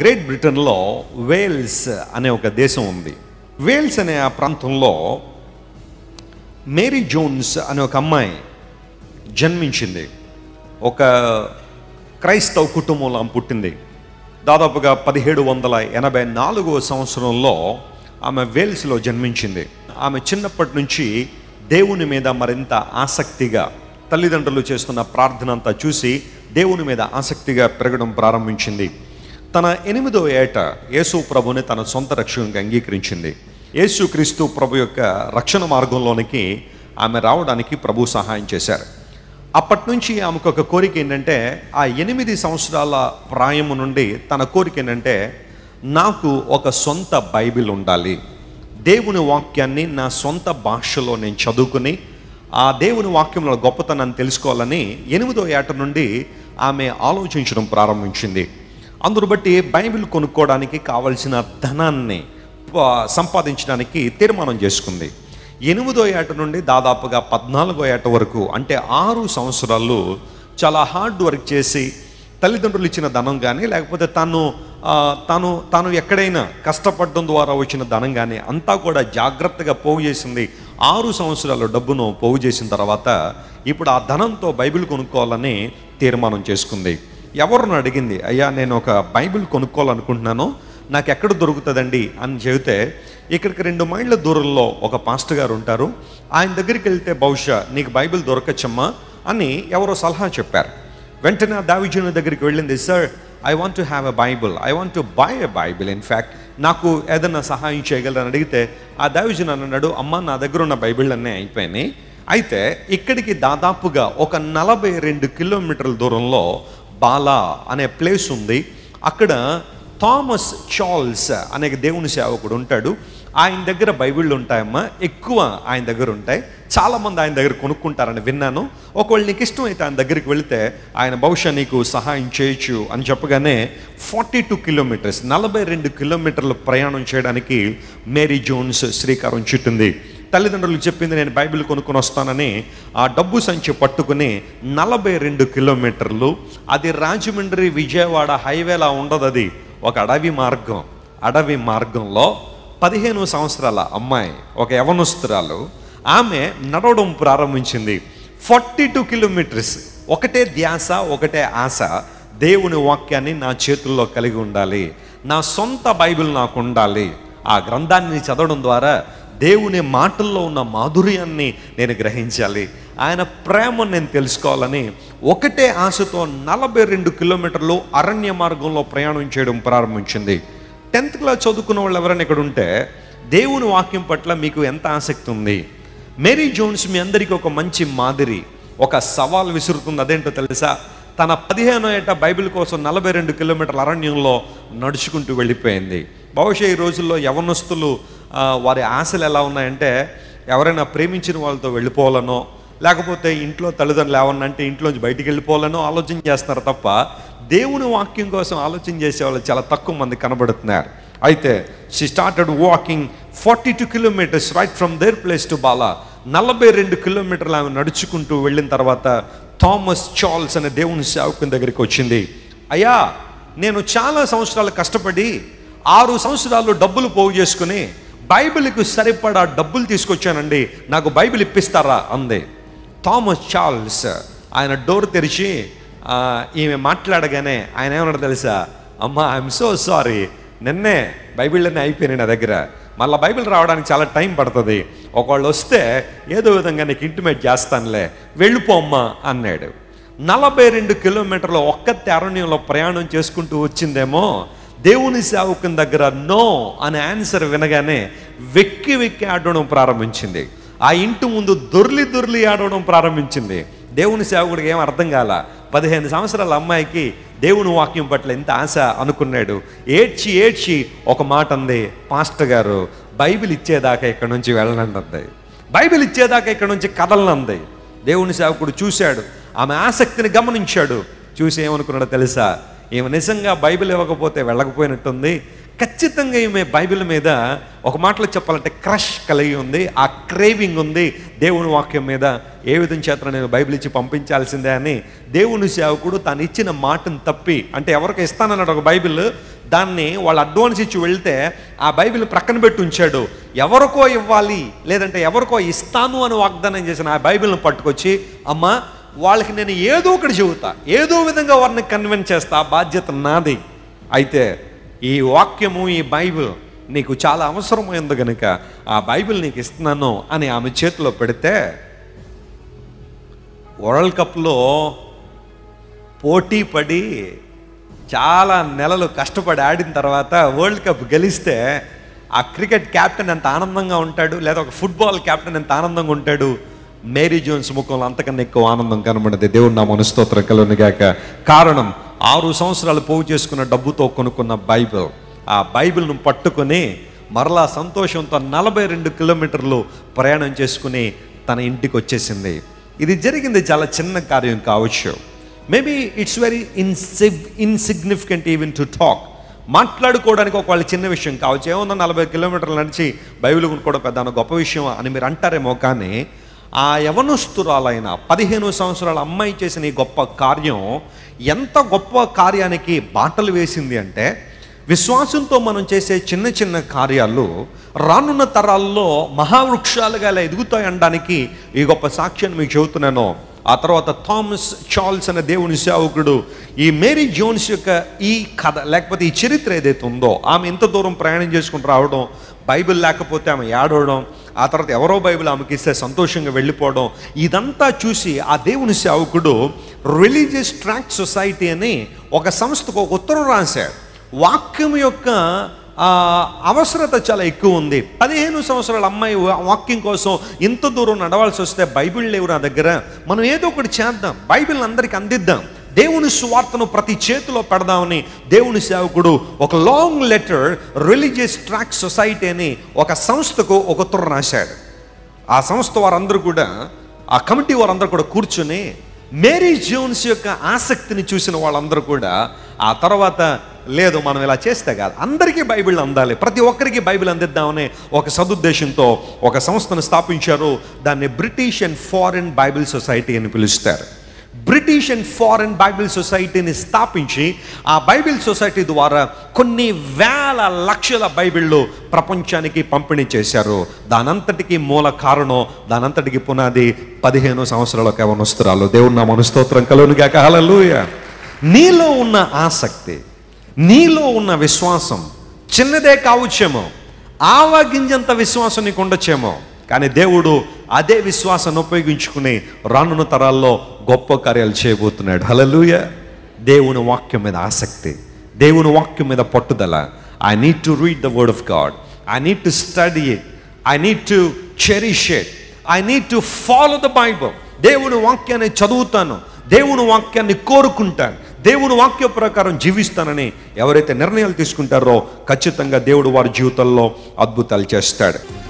great బ్రిటన్లో Wales అనే ఒక దేశం ఉంది వేల్స్ అనే ఆ ప్రాంతంలో మేరీ జోన్స్ అనే ఒక అమ్మాయి జన్మించింది ఒక క్రైస్తవ కుటుంబంలో ఆమె పుట్టింది దాదాపుగా పదిహేడు వందల ఎనభై నాలుగో సంవత్సరంలో ఆమె వేల్స్లో జన్మించింది ఆమె చిన్నప్పటి నుంచి దేవుని మీద మరింత ఆసక్తిగా తల్లిదండ్రులు చేస్తున్న ప్రార్థన అంతా చూసి దేవుని మీద ఆసక్తిగా పెరగడం ప్రారంభించింది తన ఎనిమిదో ఏట యేసు ప్రభుని తన సొంత రక్షణగా అంగీకరించింది యేసు క్రీస్తు ప్రభు యొక్క రక్షణ మార్గంలోనికి ఆమె రావడానికి ప్రభు సహాయం చేశారు అప్పటి నుంచి ఆమెకు ఒక కోరిక ఏంటంటే ఆ ఎనిమిది సంవత్సరాల ప్రాయం నుండి తన కోరిక ఏంటంటే నాకు ఒక సొంత బైబిల్ ఉండాలి దేవుని వాక్యాన్ని నా సొంత భాషలో నేను చదువుకుని ఆ దేవుని వాక్యంలో గొప్పతనాన్ని తెలుసుకోవాలని ఎనిమిదో ఏట నుండి ఆమె ఆలోచించడం ప్రారంభించింది అందును బట్టి బైబిల్ కొనుక్కోవడానికి కావలసిన ధనాన్ని సంపాదించడానికి తీర్మానం చేసుకుంది ఎనిమిదో ఏట నుండి దాదాపుగా పద్నాలుగో ఏట వరకు అంటే ఆరు సంవత్సరాలు చాలా హార్డ్ వర్క్ చేసి తల్లిదండ్రులు ఇచ్చిన ధనం కానీ లేకపోతే తను తను తాను ఎక్కడైనా కష్టపడడం ద్వారా వచ్చిన ధనం కానీ అంతా కూడా జాగ్రత్తగా పోగు చేసింది ఆరు సంవత్సరాల డబ్బును పోగు చేసిన తర్వాత ఇప్పుడు ఆ ధనంతో బైబిల్ కొనుక్కోవాలని తీర్మానం చేసుకుంది ఎవరు అడిగింది అయ్యా నేను ఒక బైబిల్ కొనుక్కోవాలనుకుంటున్నాను నాకు ఎక్కడ దొరుకుతుందండి అని చెబితే ఇక్కడికి రెండు మైళ్ళ దూరంలో ఒక పాస్ట్ గారు ఉంటారు ఆయన దగ్గరికి వెళ్తే బహుశా నీకు బైబిల్ దొరకచ్చమ్మా అని ఎవరో సలహా చెప్పారు వెంటనే దావిజుని దగ్గరికి వెళ్ళింది sir I want to have a Bible I want to buy a Bible in fact నాకు ఏదైనా సహాయం చేయగలరని అడిగితే ఆ దావిజుని అన్నాడు అమ్మ నా దగ్గర ఉన్న బైబిల్ అన్నీ అయిపోయినాయి అయితే ఇక్కడికి దాదాపుగా ఒక నలభై రెండు కిలోమీటర్ల దూరంలో బాలా అనే ప్లేస్ ఉంది అక్కడ థామస్ చార్ల్స్ అనే దేవుని సేవకుడు ఉంటాడు ఆయన దగ్గర బైబిళ్ళు ఉంటాయమ్మా ఎక్కువ ఆయన దగ్గర ఉంటాయి చాలామంది ఆయన దగ్గర కొనుక్కుంటారని విన్నాను ఒకవేళ నీకు ఇష్టం అయితే ఆయన దగ్గరికి వెళితే ఆయన బహుశా నీకు సహాయం చేయొచ్చు అని చెప్పగానే ఫార్టీ టూ కిలోమీటర్స్ నలభై రెండు కిలోమీటర్లు ప్రయాణం చేయడానికి మేరీ జోన్స్ శ్రీకారం చుట్టింది తల్లిదండ్రులు చెప్పింది నేను బైబిల్ కొనుక్కొని వస్తానని ఆ డబ్బు సంచి పట్టుకుని నలభై రెండు కిలోమీటర్లు అది రాజమండ్రి విజయవాడ హైవేలా ఉండదు అది ఒక అడవి మార్గం అడవి మార్గంలో పదిహేను సంవత్సరాల అమ్మాయి ఒక యవనస్తురాలు ఆమె నడవడం ప్రారంభించింది ఫార్టీ టూ కిలోమీటర్స్ ఒకటే ధ్యాస ఒకటే ఆశ దేవుని వాక్యాన్ని నా చేతుల్లో కలిగి ఉండాలి నా సొంత బైబిల్ నాకు ఉండాలి ఆ గ్రంథాన్ని చదవడం ద్వారా దేవుని మాటల్లో ఉన్న మాధుర్యాన్ని నేను గ్రహించాలి ఆయన ప్రేమను నేను తెలుసుకోవాలని ఒకటే ఆశతో నలభై రెండు కిలోమీటర్లు అరణ్య మార్గంలో ప్రయాణం చేయడం ప్రారంభించింది టెన్త్ క్లాస్ చదువుకున్న వాళ్ళు ఎవరైనా ఇక్కడ ఉంటే దేవుని వాక్యం పట్ల మీకు ఎంత ఆసక్తి ఉంది మేరీ జోన్స్ మీ అందరికీ ఒక మంచి మాదిరి ఒక సవాల్ విసురుతుంది అదేంటో తెలుసా తన పదిహేను ఏట బైబిల్ కోసం నలభై రెండు కిలోమీటర్ల అరణ్యంలో నడుచుకుంటూ వెళ్ళిపోయింది బహుశా ఈ రోజుల్లో యవనస్తులు వారి ఆశలు ఎలా ఉన్నాయంటే ఎవరైనా ప్రేమించిన వాళ్ళతో వెళ్ళిపోవాలనో లేకపోతే ఇంట్లో తల్లిదండ్రులు అంటే ఇంట్లోంచి బయటికి వెళ్ళిపోవాలనో ఆలోచన చేస్తున్నారు తప్ప దేవుని వాక్యం కోసం ఆలోచన చేసేవాళ్ళు చాలా తక్కువ మంది కనబడుతున్నారు అయితే she started walking forty two kilometres right from their place to బాలా నలభై రెండు కిలోమీటర్లు ఆమె నడుచుకుంటూ వెళ్ళిన తర్వాత థామస్ చార్ల్స్ అనే దేవుని సేవకుని దగ్గరికి వచ్చింది అయ్యా నేను చాలా సంవత్సరాలు కష్టపడి ఆరు సంవత్సరాలు డబ్బులు పోగు చేసుకుని బైబిల్కి సరిపడా డబ్బులు తీసుకొచ్చానండి నాకు బైబిల్ ఇప్పిస్తారా అంది థామస్ చార్ల్స్ ఆయన డోర్ తెరిచి ఈమె మాట్లాడగానే ఆయన ఏమన్నాడు తెలుసా అమ్మ ఐఎమ్ సో సారీ నిన్నే బైబిల్లోనే అయిపోయినాయి నా దగ్గర మళ్ళీ బైబిల్ రావడానికి చాలా టైం పడుతుంది ఒకళ్ళు వస్తే ఏదో విధంగా నీకు ఇంటిమేట్ చేస్తానులే వెళ్ళిపోమ్మా అన్నాడు నలభై రెండు కిలోమీటర్లు ఒక్కతే అరణ్యంలో ప్రయాణం చేసుకుంటూ వచ్చిందేమో దేవుని సేవకుని దగ్గర నో అనే ఆన్సర్ వినగానే వెక్కి వెక్కి ఆడడం ప్రారంభించింది ఆ ఇంటి ముందు దొర్లి దొర్లి ఆడడం ప్రారంభించింది దేవుని సేవకుడికి ఏం అర్థం కాల పదిహేను సంవత్సరాల అమ్మాయికి దేవుని వాక్యం పట్ల ఎంత ఆశ అనుకున్నాడు ఏడ్చి ఏడ్చి ఒక మాట అంది పాస్టర్ గారు బైబిల్ ఇచ్చేదాకా ఇక్కడ నుంచి వెళ్ళనండి బైబిల్ ఇచ్చేదాకా ఇక్కడ నుంచి కదలనంది దేవుని సేవకుడు చూశాడు ఆమె ఆసక్తిని గమనించాడు చూసి ఏమనుకున్నాడో తెలుసా ఈమె నిజంగా బైబిల్ ఇవ్వకపోతే వెళ్ళకపోయినట్టుంది ఖచ్చితంగా ఈమె బైబిల్ మీద ఒక మాటలో చెప్పాలంటే క్రష్ కలిగి ఉంది ఆ క్రేవింగ్ ఉంది దేవుని వాక్యం మీద ఏ విధం చేత నేను బైబిల్ ఇచ్చి పంపించాల్సిందే అని దేవుని సేవకుడు తాను ఇచ్చిన మాటను తప్పి అంటే ఎవరికి ఇస్తానన్నాడు ఒక బైబిల్ దాన్ని వాళ్ళు అడ్వాన్స్ ఇచ్చి వెళ్తే ఆ బైబిల్ ప్రక్కన పెట్టి ఉంచాడు ఎవరికో ఇవ్వాలి లేదంటే ఎవరికో ఇస్తాను అని వాగ్దానం చేసిన ఆ బైబిల్ని పట్టుకొచ్చి అమ్మ వాళ్ళకి నేను ఏదో ఒకటి చెబుతా ఏదో విధంగా వారిని కన్విన్స్ చేస్తా బాధ్యత నాది అయితే ఈ వాక్యము ఈ బైబిల్ నీకు చాలా అవసరమైంది కనుక ఆ బైబిల్ నీకు ఇస్తున్నాను అని ఆమె చేతిలో పెడితే వరల్డ్ కప్లో పోటీ పడి చాలా నెలలు కష్టపడి ఆడిన తర్వాత వరల్డ్ కప్ గెలిస్తే ఆ క్రికెట్ క్యాప్టెన్ ఎంత ఆనందంగా ఉంటాడు లేదా ఒక ఫుట్బాల్ క్యాప్టెన్ ఎంత ఆనందంగా ఉంటాడు మేరీ జోన్స్ ముఖంలో అంతకన్నా ఎక్కువ ఆనందం కనబడింది దేవుడు నా మనస్తోత్ర కలుగునిగాక కారణం ఆరు సంవత్సరాలు పోగు చేసుకున్న డబ్బుతో కొనుక్కున్న బైబిల్ ఆ బైబిల్ను పట్టుకుని మరలా సంతోషంతో నలభై రెండు కిలోమీటర్లు ప్రయాణం చేసుకుని తన ఇంటికి వచ్చేసింది ఇది జరిగింది చాలా చిన్న కార్యం కావచ్చు మేబీ ఇట్స్ వెరీ ఇన్సి ఇన్సిగ్నిఫికెంట్ ఈవెన్ టు టాక్ మాట్లాడుకోవడానికి ఒకవేళ చిన్న విషయం కావచ్చు ఏమన్నా నలభై కిలోమీటర్లు నడిచి బైబిల్ కూడా పెద్ద గొప్ప విషయం అని మీరు అంటారేమో కానీ ఆ యవనస్తురాలైన పదిహేను సంవత్సరాల అమ్మాయి చేసిన ఈ గొప్ప కార్యం ఎంత గొప్ప కార్యానికి బాటలు వేసింది అంటే విశ్వాసంతో మనం చేసే చిన్న చిన్న కార్యాలు రానున్న తరాల్లో మహావృక్షాలుగా ఇలా ఎదుగుతాయనడానికి ఈ గొప్ప సాక్ష్యాన్ని మీకు చెబుతున్నాను ఆ తర్వాత థామస్ చార్ల్స్ అనే దేవుని సేవకుడు ఈ మేరీ జోన్స్ యొక్క ఈ కథ లేకపోతే ఈ చరిత్ర ఏదైతే ఉందో ఆమె ఎంత దూరం ప్రయాణం చేసుకుని రావడం బైబిల్ లేకపోతే ఆమె ఏడవడం ఆ తర్వాత ఎవరో బైబిల్ ఆమెకిస్తే సంతోషంగా వెళ్ళిపోవడం ఇదంతా చూసి ఆ దేవుని సేవకుడు రిలీజియస్ ట్రాక్ సొసైటీ అని ఒక సంస్థకు ఒక ఉత్తరం రాశాడు వాక్యం యొక్క అవసరత చాలా ఎక్కువ ఉంది పదిహేను సంవత్సరాల అమ్మాయి వాక్యం కోసం ఇంత దూరం నడవాల్సి వస్తే బైబిల్ లేవు నా దగ్గర మనం ఏదో ఒకటి చేద్దాం బైబిల్ అందరికీ అందిద్దాం దేవుని సువార్తను ప్రతి చేతిలో పెడదామని దేవుని సేవకుడు ఒక long letter religious tract society అని ఒక సంస్థకు ఒక ఉత్తరం రాశాడు ఆ సంస్థ వారందరూ కూడా ఆ కమిటీ వారందరూ కూడా కూర్చుని మేరీ జోన్స్ యొక్క ఆసక్తిని చూసిన వాళ్ళందరూ కూడా ఆ తర్వాత లేదు మనం ఇలా చేస్తే కాదు అందరికీ బైబిల్ అందాలి ప్రతి ఒక్కరికి బైబిల్ అందిద్దామని ఒక సదుద్దేశంతో ఒక సంస్థను స్థాపించారు దాన్ని British and foreign Bible society అని పిలుస్తారు బ్రిటిష్ అండ్ ఫారెన్ బైబిల్ సొసైటీని స్థాపించి ఆ బైబిల్ సొసైటీ ద్వారా కొన్ని వేల లక్షల బైబిళ్ళు ప్రపంచానికి పంపిణీ చేశారు దానంతటికి మూల కారణం దానంతటికి పునాది పదిహేను సంవత్సరాల కవనస్తురాలు దేవుడు నా మనస్తోత్రం కలుగునిగా కాలలుయ నీలో ఉన్న ఆసక్తి నీలో ఉన్న విశ్వాసం చిన్నదే కావచ్చేమో ఆవగింజంత విశ్వాసం నీకు ఉండొచ్చేమో కానీ దేవుడు అదే విశ్వాసాన్ని ఉపయోగించుకుని రానున్న తరాల్లో గొప్ప కార్యాలు చేయబోతున్నాడు హలలుయ దేవుని వాక్యం మీద ఆసక్తి దేవుని వాక్యం మీద పట్టుదల I need to read the word of God I need to study it I need to cherish it I need to follow the Bible దేవుని వాక్యాన్ని చదువుతాను దేవుని వాక్యాన్ని కోరుకుంటాను దేవుని వాక్య ప్రకారం జీవిస్తానని ఎవరైతే నిర్ణయాలు తీసుకుంటారో ఖచ్చితంగా దేవుడు వారి జీవితంలో అద్భుతాలు చేస్తాడు